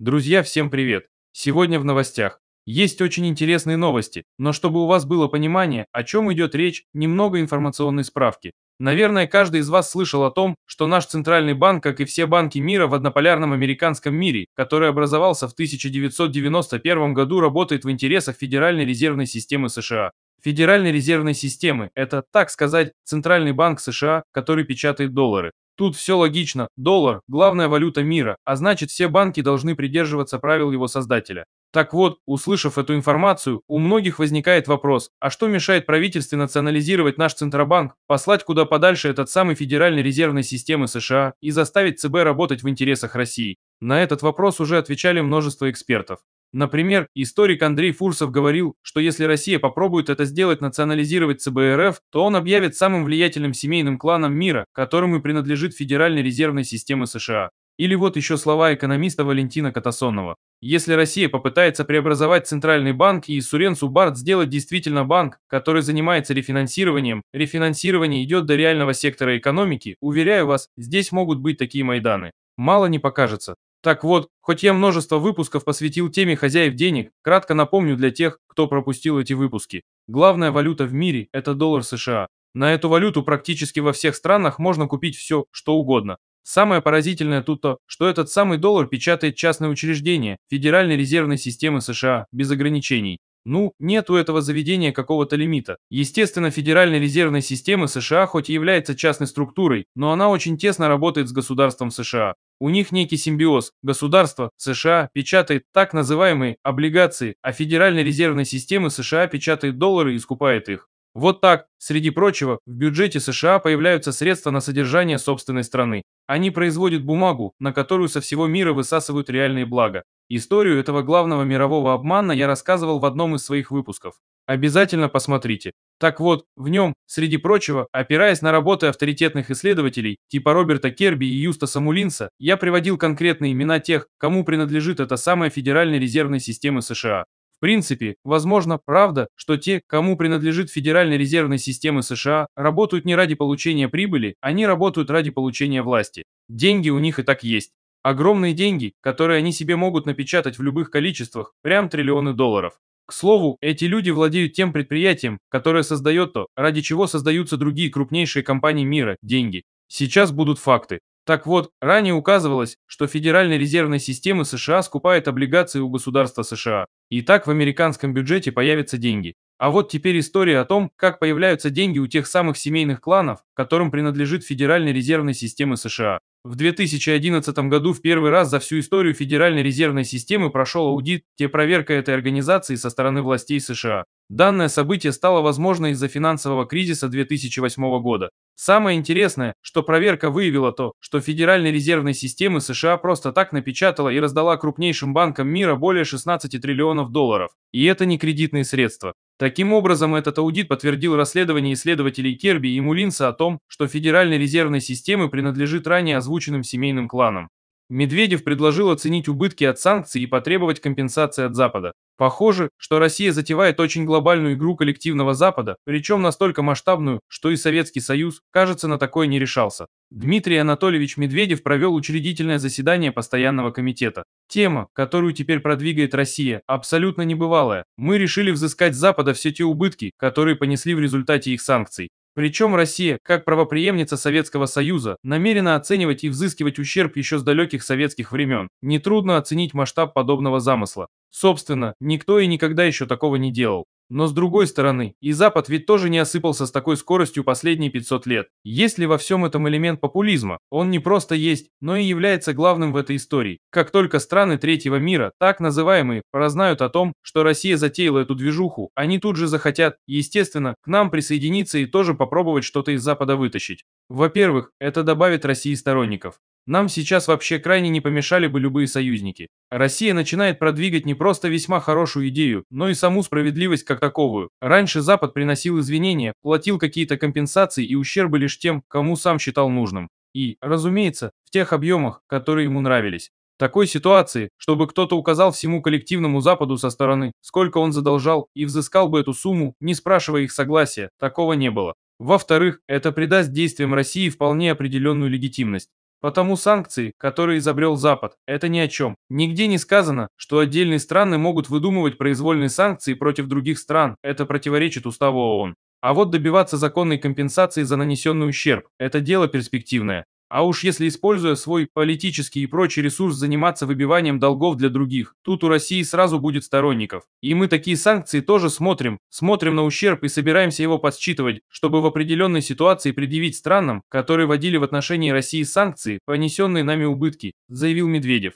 Друзья, всем привет! Сегодня в новостях. Есть очень интересные новости, но чтобы у вас было понимание, о чем идет речь, немного информационной справки. Наверное, каждый из вас слышал о том, что наш центральный банк, как и все банки мира в однополярном американском мире, который образовался в 1991 году, работает в интересах Федеральной резервной системы США. Федеральной резервной системы – это, так сказать, Центральный банк США, который печатает доллары. Тут все логично. Доллар – главная валюта мира, а значит все банки должны придерживаться правил его создателя. Так вот, услышав эту информацию, у многих возникает вопрос, а что мешает правительству национализировать наш Центробанк, послать куда подальше этот самый федеральный резервной системы США и заставить ЦБ работать в интересах России? На этот вопрос уже отвечали множество экспертов. Например, историк Андрей Фурсов говорил, что если Россия попробует это сделать, национализировать ЦБРФ, то он объявит самым влиятельным семейным кланом мира, которому принадлежит Федеральной резервной системы США. Или вот еще слова экономиста Валентина Катасонова. Если Россия попытается преобразовать Центральный банк и Суренсу Барт сделать действительно банк, который занимается рефинансированием, рефинансирование идет до реального сектора экономики, уверяю вас, здесь могут быть такие майданы. Мало не покажется. Так вот, хоть я множество выпусков посвятил теме хозяев денег, кратко напомню для тех, кто пропустил эти выпуски. Главная валюта в мире – это доллар США. На эту валюту практически во всех странах можно купить все, что угодно. Самое поразительное тут то, что этот самый доллар печатает частное учреждение Федеральной резервной системы США без ограничений. Ну, нет у этого заведения какого-то лимита. Естественно, Федеральная резервная система США хоть и является частной структурой, но она очень тесно работает с государством США. У них некий симбиоз. Государство США печатает так называемые облигации, а Федеральная резервная система США печатает доллары и скупает их. Вот так, среди прочего, в бюджете США появляются средства на содержание собственной страны. Они производят бумагу, на которую со всего мира высасывают реальные блага. Историю этого главного мирового обмана я рассказывал в одном из своих выпусков. Обязательно посмотрите. Так вот, в нем, среди прочего, опираясь на работы авторитетных исследователей, типа Роберта Керби и Юста Самулинса, я приводил конкретные имена тех, кому принадлежит эта самая Федеральная резервная система США. В принципе, возможно, правда, что те, кому принадлежит Федеральная резервная система США, работают не ради получения прибыли, они работают ради получения власти. Деньги у них и так есть. Огромные деньги, которые они себе могут напечатать в любых количествах, прям триллионы долларов. К слову, эти люди владеют тем предприятием, которое создает то, ради чего создаются другие крупнейшие компании мира – деньги. Сейчас будут факты. Так вот, ранее указывалось, что Федеральная резервная система США скупает облигации у государства США, и так в американском бюджете появятся деньги. А вот теперь история о том, как появляются деньги у тех самых семейных кланов, которым принадлежит Федеральная резервная система США. В 2011 году в первый раз за всю историю Федеральной резервной системы прошел аудит проверка этой организации со стороны властей США. Данное событие стало возможно из-за финансового кризиса 2008 года. Самое интересное, что проверка выявила то, что Федеральной резервной системы США просто так напечатала и раздала крупнейшим банкам мира более 16 триллионов долларов. И это не кредитные средства. Таким образом, этот аудит подтвердил расследование исследователей Керби и Мулинса о том, что Федеральной резервной системы принадлежит ранее озвученным семейным кланом. Медведев предложил оценить убытки от санкций и потребовать компенсации от Запада. Похоже, что Россия затевает очень глобальную игру коллективного Запада, причем настолько масштабную, что и Советский Союз, кажется, на такое не решался. Дмитрий Анатольевич Медведев провел учредительное заседание постоянного комитета. Тема, которую теперь продвигает Россия, абсолютно небывалая. Мы решили взыскать с Запада все те убытки, которые понесли в результате их санкций. Причем Россия, как правоприемница Советского Союза, намерена оценивать и взыскивать ущерб еще с далеких советских времен. Нетрудно оценить масштаб подобного замысла. Собственно, никто и никогда еще такого не делал. Но с другой стороны, и Запад ведь тоже не осыпался с такой скоростью последние 500 лет. Есть ли во всем этом элемент популизма? Он не просто есть, но и является главным в этой истории. Как только страны третьего мира, так называемые, прознают о том, что Россия затеяла эту движуху, они тут же захотят, естественно, к нам присоединиться и тоже попробовать что-то из Запада вытащить. Во-первых, это добавит России сторонников. Нам сейчас вообще крайне не помешали бы любые союзники. Россия начинает продвигать не просто весьма хорошую идею, но и саму справедливость как таковую. Раньше Запад приносил извинения, платил какие-то компенсации и ущербы лишь тем, кому сам считал нужным. И, разумеется, в тех объемах, которые ему нравились. В такой ситуации, чтобы кто-то указал всему коллективному Западу со стороны, сколько он задолжал, и взыскал бы эту сумму, не спрашивая их согласия, такого не было. Во-вторых, это придаст действиям России вполне определенную легитимность. Потому санкции, которые изобрел Запад, это ни о чем. Нигде не сказано, что отдельные страны могут выдумывать произвольные санкции против других стран, это противоречит уставу ООН. А вот добиваться законной компенсации за нанесенный ущерб – это дело перспективное. А уж если используя свой политический и прочий ресурс заниматься выбиванием долгов для других, тут у России сразу будет сторонников. И мы такие санкции тоже смотрим, смотрим на ущерб и собираемся его подсчитывать, чтобы в определенной ситуации предъявить странам, которые вводили в отношении России санкции, понесенные нами убытки, заявил Медведев.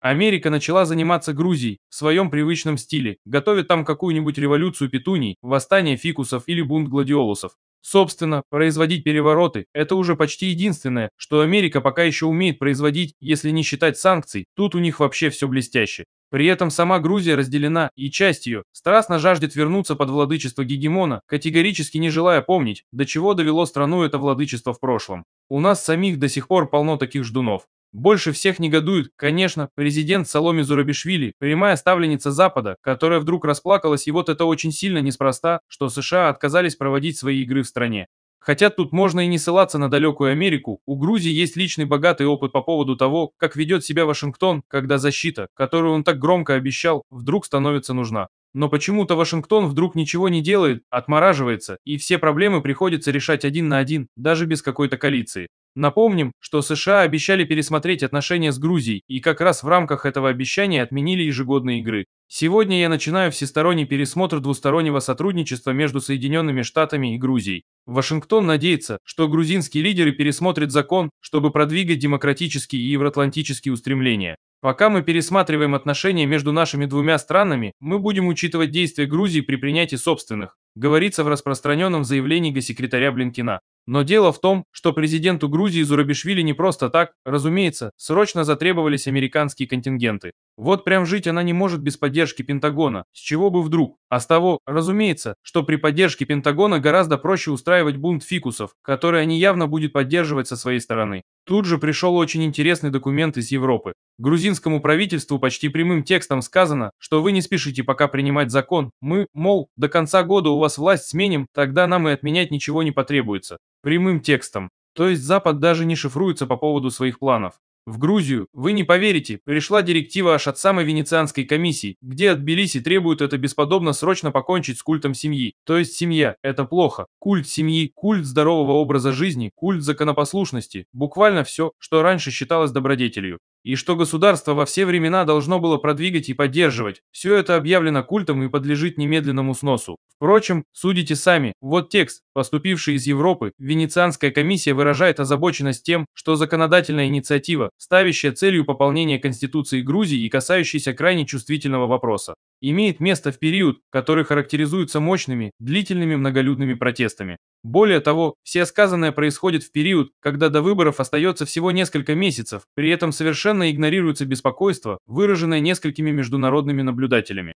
Америка начала заниматься Грузией в своем привычном стиле, готовит там какую-нибудь революцию петуний, восстание фикусов или бунт гладиолусов. Собственно, производить перевороты – это уже почти единственное, что Америка пока еще умеет производить, если не считать санкций, тут у них вообще все блестяще. При этом сама Грузия разделена, и часть ее страстно жаждет вернуться под владычество гегемона, категорически не желая помнить, до чего довело страну это владычество в прошлом. У нас самих до сих пор полно таких ждунов. Больше всех негодует, конечно, президент Соломи Зурабишвили, прямая ставленница Запада, которая вдруг расплакалась, и вот это очень сильно неспроста, что США отказались проводить свои игры в стране. Хотя тут можно и не ссылаться на далекую Америку, у Грузии есть личный богатый опыт по поводу того, как ведет себя Вашингтон, когда защита, которую он так громко обещал, вдруг становится нужна. Но почему-то Вашингтон вдруг ничего не делает, отмораживается, и все проблемы приходится решать один на один, даже без какой-то коалиции. Напомним, что США обещали пересмотреть отношения с Грузией и как раз в рамках этого обещания отменили ежегодные игры. Сегодня я начинаю всесторонний пересмотр двустороннего сотрудничества между Соединенными Штатами и Грузией. Вашингтон надеется, что грузинские лидеры пересмотрят закон, чтобы продвигать демократические и евроатлантические устремления. Пока мы пересматриваем отношения между нашими двумя странами, мы будем учитывать действия Грузии при принятии собственных, говорится в распространенном заявлении госсекретаря Блинкина. Но дело в том, что президенту Грузии Зурабишвили не просто так, разумеется, срочно затребовались американские контингенты. Вот прям жить она не может без поддержки Пентагона, с чего бы вдруг. А с того, разумеется, что при поддержке Пентагона гораздо проще устраивать бунт фикусов, который они явно будут поддерживать со своей стороны. Тут же пришел очень интересный документ из Европы. Грузинскому правительству почти прямым текстом сказано, что вы не спешите пока принимать закон, мы, мол, до конца года у вас власть сменим, тогда нам и отменять ничего не потребуется. Прямым текстом. То есть Запад даже не шифруется по поводу своих планов. В Грузию, вы не поверите, пришла директива аж от самой Венецианской комиссии, где от Тбилиси требуют это бесподобно срочно покончить с культом семьи. То есть семья – это плохо. Культ семьи, культ здорового образа жизни, культ законопослушности – буквально все, что раньше считалось добродетелью и что государство во все времена должно было продвигать и поддерживать. Все это объявлено культом и подлежит немедленному сносу. Впрочем, судите сами, вот текст, поступивший из Европы, Венецианская комиссия выражает озабоченность тем, что законодательная инициатива, ставящая целью пополнения Конституции Грузии и касающаяся крайне чувствительного вопроса, имеет место в период, который характеризуется мощными, длительными многолюдными протестами. Более того, все сказанное происходит в период, когда до выборов остается всего несколько месяцев, при этом совершенно игнорируется беспокойство, выраженное несколькими международными наблюдателями.